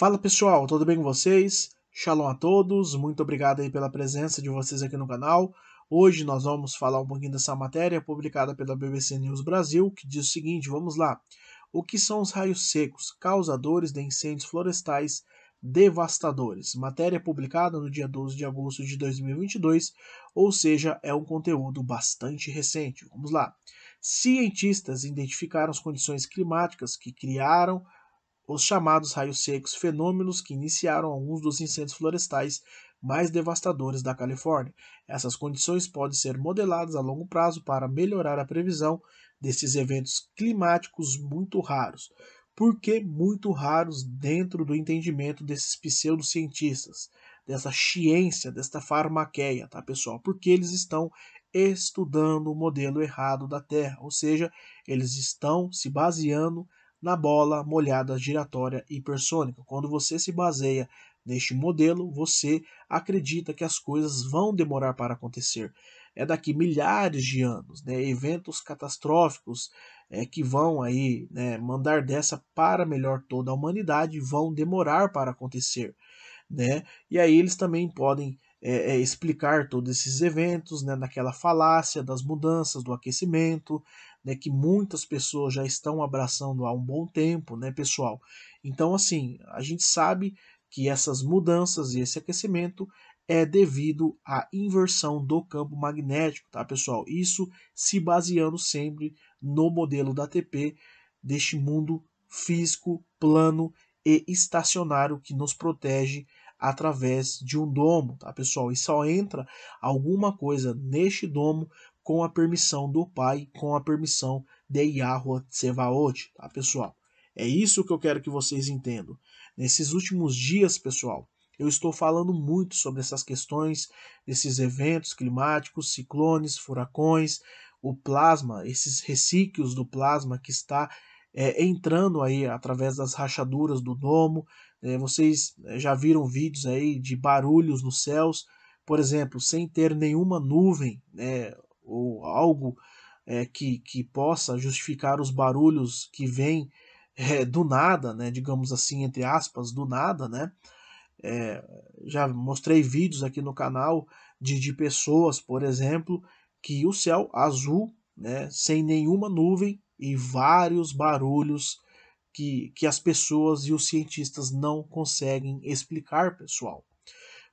Fala pessoal, tudo bem com vocês? Shalom a todos, muito obrigado aí pela presença de vocês aqui no canal. Hoje nós vamos falar um pouquinho dessa matéria publicada pela BBC News Brasil, que diz o seguinte, vamos lá. O que são os raios secos, causadores de incêndios florestais devastadores? Matéria publicada no dia 12 de agosto de 2022, ou seja, é um conteúdo bastante recente. Vamos lá. Cientistas identificaram as condições climáticas que criaram os chamados raios secos, fenômenos que iniciaram alguns dos incêndios florestais mais devastadores da Califórnia. Essas condições podem ser modeladas a longo prazo para melhorar a previsão desses eventos climáticos muito raros. Por que muito raros dentro do entendimento desses pseudocientistas, dessa ciência, desta farmaqueia, tá pessoal? Porque eles estão estudando o modelo errado da Terra, ou seja, eles estão se baseando na bola molhada giratória hipersônica. Quando você se baseia neste modelo, você acredita que as coisas vão demorar para acontecer. É daqui milhares de anos, né? eventos catastróficos é, que vão aí né, mandar dessa para melhor toda a humanidade vão demorar para acontecer. Né? E aí eles também podem é, é, explicar todos esses eventos né, naquela falácia das mudanças, do aquecimento, né, que muitas pessoas já estão abraçando há um bom tempo, né, pessoal? Então, assim, a gente sabe que essas mudanças e esse aquecimento é devido à inversão do campo magnético, tá, pessoal? Isso se baseando sempre no modelo da ATP deste mundo físico, plano e estacionário que nos protege através de um domo, tá, pessoal? E só entra alguma coisa neste domo com a permissão do Pai, com a permissão de Yahweh Tsevaot, tá pessoal? É isso que eu quero que vocês entendam. Nesses últimos dias, pessoal, eu estou falando muito sobre essas questões, desses eventos climáticos, ciclones, furacões, o plasma, esses ressíquios do plasma que está é, entrando aí através das rachaduras do domo. É, vocês é, já viram vídeos aí de barulhos nos céus, por exemplo, sem ter nenhuma nuvem, né, ou algo é, que, que possa justificar os barulhos que vêm é, do nada, né? digamos assim, entre aspas, do nada. Né? É, já mostrei vídeos aqui no canal de, de pessoas, por exemplo, que o céu azul, né, sem nenhuma nuvem e vários barulhos que, que as pessoas e os cientistas não conseguem explicar, pessoal.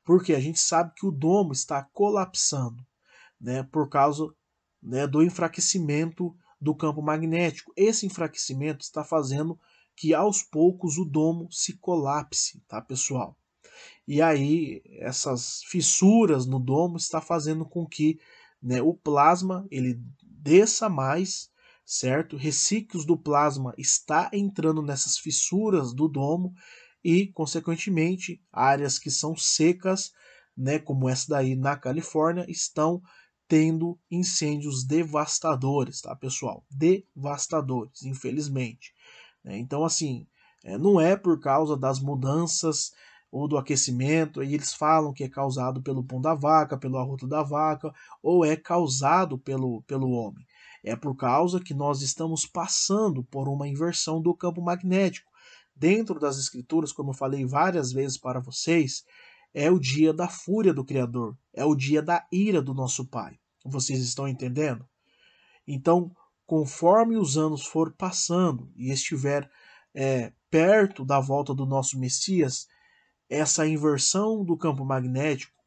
Porque a gente sabe que o domo está colapsando né, por causa né, do enfraquecimento do campo magnético. Esse enfraquecimento está fazendo que aos poucos o domo se colapse, tá, pessoal? E aí essas fissuras no domo está fazendo com que né, o plasma ele desça mais, certo? Reciclos do plasma está entrando nessas fissuras do domo e, consequentemente, áreas que são secas, né, como essa daí na Califórnia, estão tendo incêndios devastadores, tá, pessoal? Devastadores, infelizmente. Né? Então, assim, é, não é por causa das mudanças ou do aquecimento, e eles falam que é causado pelo pão da vaca, pelo arroto da vaca, ou é causado pelo, pelo homem. É por causa que nós estamos passando por uma inversão do campo magnético. Dentro das escrituras, como eu falei várias vezes para vocês, é o dia da fúria do Criador, é o dia da ira do nosso Pai. Vocês estão entendendo? Então, conforme os anos for passando e estiver é, perto da volta do nosso Messias, essa inversão do campo magnético,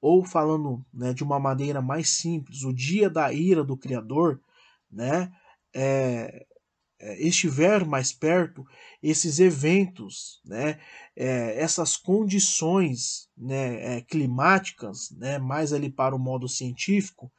ou falando né, de uma maneira mais simples, o dia da ira do Criador, né, é, eh, estiver mais perto, esses eventos, né, eh, essas condições né, eh, climáticas, né, mais ali para o modo científico,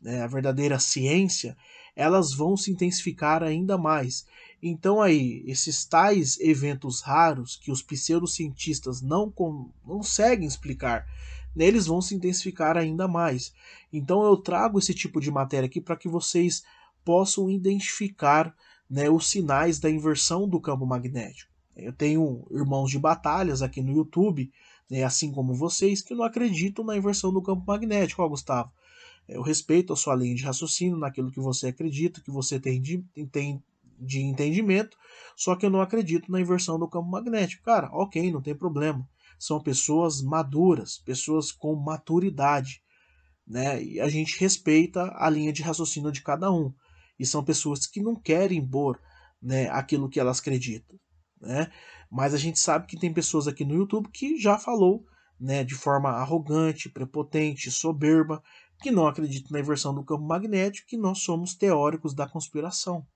né, a verdadeira ciência, elas vão se intensificar ainda mais. Então aí, esses tais eventos raros que os pseudocientistas não conseguem explicar, neles né, vão se intensificar ainda mais. Então eu trago esse tipo de matéria aqui para que vocês possam identificar né, os sinais da inversão do campo magnético. Eu tenho irmãos de batalhas aqui no YouTube, né, assim como vocês, que não acreditam na inversão do campo magnético, ó, Gustavo. É, eu respeito a sua linha de raciocínio, naquilo que você acredita, que você tem de, tem de entendimento, só que eu não acredito na inversão do campo magnético. Cara, ok, não tem problema. São pessoas maduras, pessoas com maturidade, né? E a gente respeita a linha de raciocínio de cada um. E são pessoas que não querem impor né, aquilo que elas acreditam. Né? Mas a gente sabe que tem pessoas aqui no YouTube que já falou né, de forma arrogante, prepotente, soberba, que não acreditam na inversão do campo magnético, que nós somos teóricos da conspiração.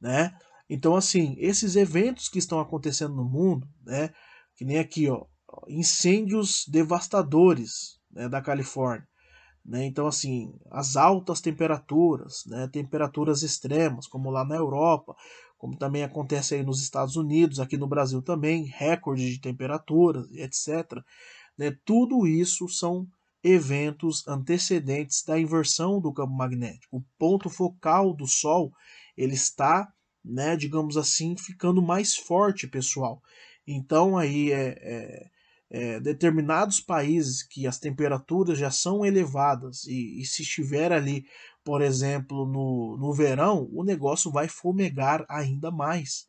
Né? Então, assim, esses eventos que estão acontecendo no mundo, né, que nem aqui, ó, incêndios devastadores né, da Califórnia, né? Então, assim, as altas temperaturas, né? temperaturas extremas, como lá na Europa, como também acontece aí nos Estados Unidos, aqui no Brasil também, recorde de temperaturas, etc. Né? Tudo isso são eventos antecedentes da inversão do campo magnético. O ponto focal do Sol ele está, né, digamos assim, ficando mais forte, pessoal. Então aí é, é é, determinados países que as temperaturas já são elevadas e, e se estiver ali, por exemplo, no, no verão, o negócio vai fomegar ainda mais.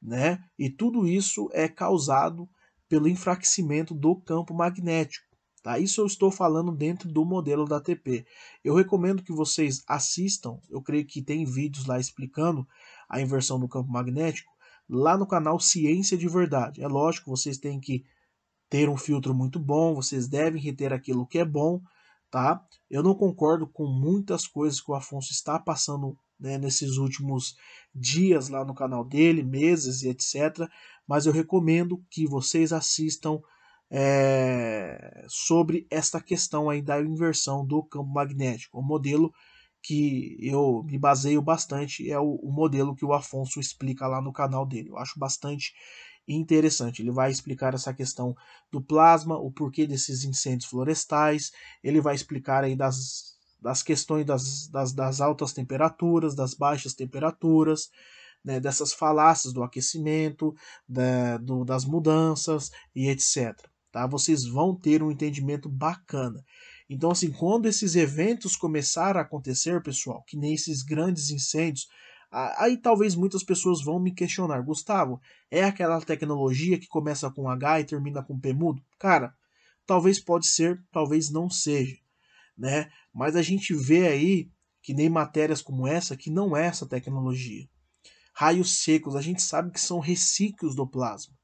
Né? E tudo isso é causado pelo enfraquecimento do campo magnético. Tá? Isso eu estou falando dentro do modelo da ATP. Eu recomendo que vocês assistam, eu creio que tem vídeos lá explicando a inversão do campo magnético, lá no canal Ciência de Verdade. É lógico, vocês têm que ter um filtro muito bom, vocês devem reter aquilo que é bom, tá? Eu não concordo com muitas coisas que o Afonso está passando né, nesses últimos dias lá no canal dele, meses e etc. Mas eu recomendo que vocês assistam é, sobre esta questão aí da inversão do campo magnético. O modelo que eu me baseio bastante é o, o modelo que o Afonso explica lá no canal dele. Eu acho bastante interessante. Ele vai explicar essa questão do plasma, o porquê desses incêndios florestais, ele vai explicar aí das, das questões das, das, das altas temperaturas, das baixas temperaturas, né, dessas falácias do aquecimento, da, do, das mudanças e etc. Tá? Vocês vão ter um entendimento bacana. Então, assim, quando esses eventos começarem a acontecer, pessoal, que nem esses grandes incêndios, Aí talvez muitas pessoas vão me questionar, Gustavo, é aquela tecnologia que começa com H e termina com P mudo? Cara, talvez pode ser, talvez não seja, né? Mas a gente vê aí que nem matérias como essa que não é essa tecnologia. Raios secos, a gente sabe que são reciclos do plasma,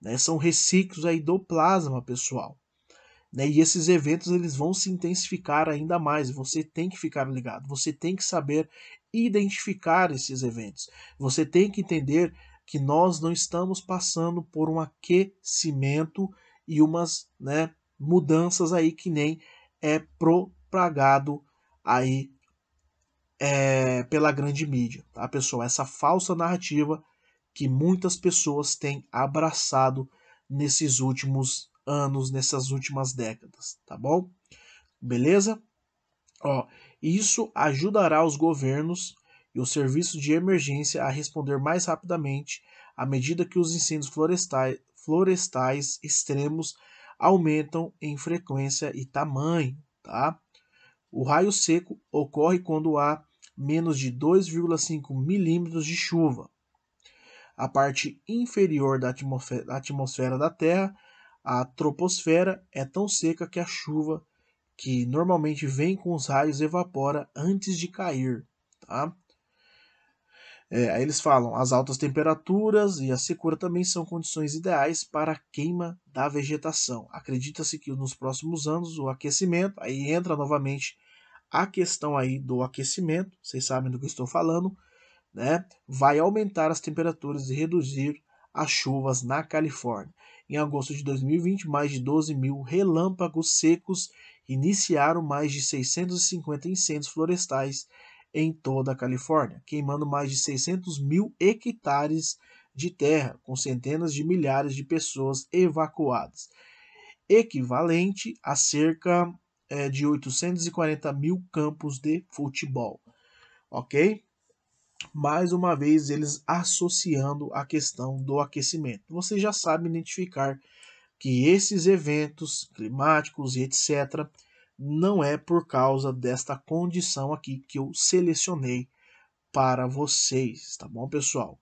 né? São reciclos aí do plasma, pessoal. Né? E esses eventos eles vão se intensificar ainda mais. Você tem que ficar ligado, você tem que saber identificar esses eventos. Você tem que entender que nós não estamos passando por um aquecimento e umas né, mudanças aí que nem é propagado aí é, pela grande mídia, tá pessoal? Essa falsa narrativa que muitas pessoas têm abraçado nesses últimos anos, nessas últimas décadas, tá bom? Beleza? Ó, isso ajudará os governos e os serviços de emergência a responder mais rapidamente à medida que os incêndios florestais, florestais extremos aumentam em frequência e tamanho. Tá? O raio seco ocorre quando há menos de 2,5 milímetros de chuva. A parte inferior da atmosfera da Terra, a troposfera, é tão seca que a chuva que normalmente vem com os raios evapora antes de cair. Tá? É, aí eles falam: as altas temperaturas e a secura também são condições ideais para a queima da vegetação. Acredita-se que nos próximos anos o aquecimento, aí entra novamente a questão aí do aquecimento, vocês sabem do que estou falando, né? Vai aumentar as temperaturas e reduzir as chuvas na Califórnia. Em agosto de 2020, mais de 12 mil relâmpagos secos iniciaram mais de 650 incêndios florestais em toda a Califórnia, queimando mais de 600 mil hectares de terra, com centenas de milhares de pessoas evacuadas, equivalente a cerca é, de 840 mil campos de futebol. Ok? Mais uma vez, eles associando a questão do aquecimento. Você já sabe identificar que esses eventos climáticos e etc. não é por causa desta condição aqui que eu selecionei para vocês, tá bom, pessoal?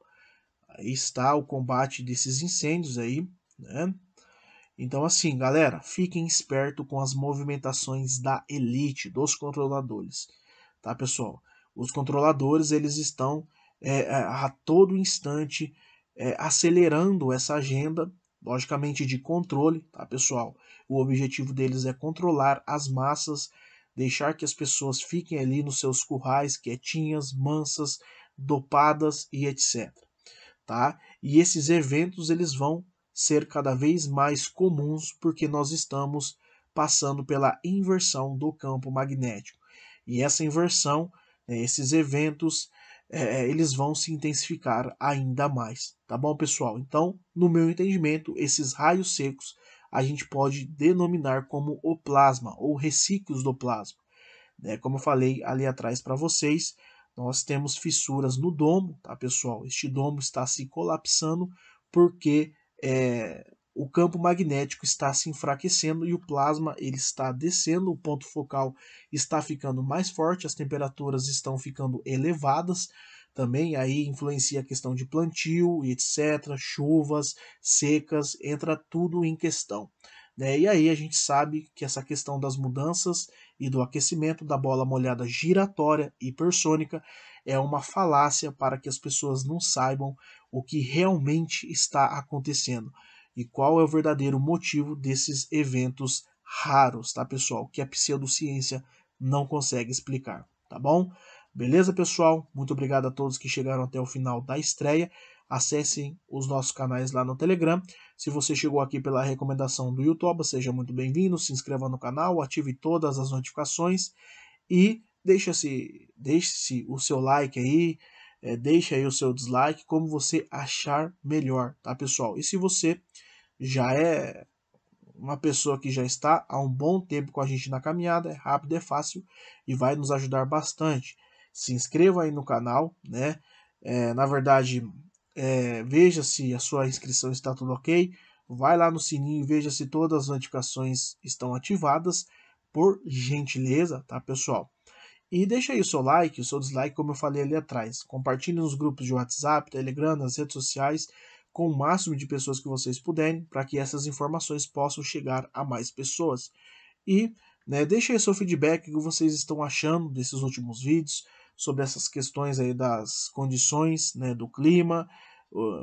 Aí está o combate desses incêndios aí, né? Então, assim, galera, fiquem esperto com as movimentações da elite, dos controladores, tá, pessoal? Os controladores, eles estão é, a todo instante é, acelerando essa agenda logicamente de controle, tá pessoal? O objetivo deles é controlar as massas, deixar que as pessoas fiquem ali nos seus currais, quietinhas, mansas, dopadas e etc. Tá? E esses eventos eles vão ser cada vez mais comuns porque nós estamos passando pela inversão do campo magnético. E essa inversão, né, esses eventos, é, é, eles vão se intensificar ainda mais, tá bom, pessoal? Então, no meu entendimento, esses raios secos a gente pode denominar como o plasma ou reciclos do plasma. Né? Como eu falei ali atrás para vocês, nós temos fissuras no domo, tá, pessoal? Este domo está se colapsando porque é, o campo magnético está se enfraquecendo e o plasma ele está descendo, o ponto focal está ficando mais forte, as temperaturas estão ficando elevadas também, aí influencia a questão de plantio e etc, chuvas, secas, entra tudo em questão. Né? E aí a gente sabe que essa questão das mudanças e do aquecimento da bola molhada giratória hipersônica é uma falácia para que as pessoas não saibam o que realmente está acontecendo e qual é o verdadeiro motivo desses eventos raros, tá pessoal? Que a pseudociência não consegue explicar, tá bom? Beleza, pessoal? Muito obrigado a todos que chegaram até o final da estreia. Acessem os nossos canais lá no Telegram. Se você chegou aqui pela recomendação do YouTube, seja muito bem-vindo, se inscreva no canal, ative todas as notificações e deixe-se deixe -se o seu like aí, é, deixe aí o seu dislike, como você achar melhor, tá pessoal? E se você já é uma pessoa que já está há um bom tempo com a gente na caminhada, é rápido, é fácil e vai nos ajudar bastante. Se inscreva aí no canal, né? É, na verdade, é, veja se a sua inscrição está tudo ok. Vai lá no sininho veja se todas as notificações estão ativadas, por gentileza, tá pessoal? E deixa aí o seu like, o seu dislike, como eu falei ali atrás. Compartilhe nos grupos de WhatsApp, Telegram, nas redes sociais, com o máximo de pessoas que vocês puderem, para que essas informações possam chegar a mais pessoas. E né, deixa aí seu feedback, o que vocês estão achando desses últimos vídeos, sobre essas questões aí das condições né, do clima,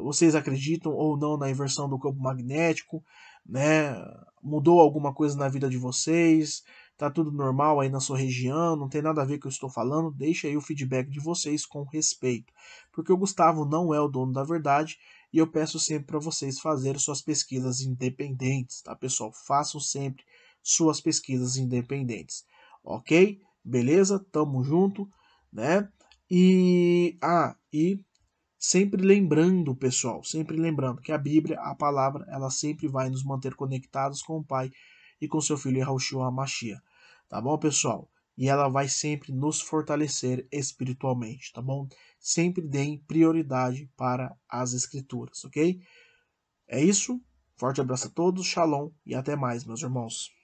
vocês acreditam ou não na inversão do campo magnético, né? Mudou alguma coisa na vida de vocês? Tá tudo normal aí na sua região? Não tem nada a ver com o que eu estou falando? Deixa aí o feedback de vocês com respeito, porque o Gustavo não é o dono da verdade e eu peço sempre para vocês fazerem suas pesquisas independentes, tá pessoal? Façam sempre suas pesquisas independentes, ok? Beleza? Tamo junto, né? E ah, e sempre lembrando, pessoal, sempre lembrando que a Bíblia, a palavra, ela sempre vai nos manter conectados com o Pai e com seu filho Yahushua Mashiach. Tá bom, pessoal? E ela vai sempre nos fortalecer espiritualmente, tá bom? Sempre deem prioridade para as escrituras, ok? É isso. Forte abraço a todos, shalom e até mais, meus irmãos.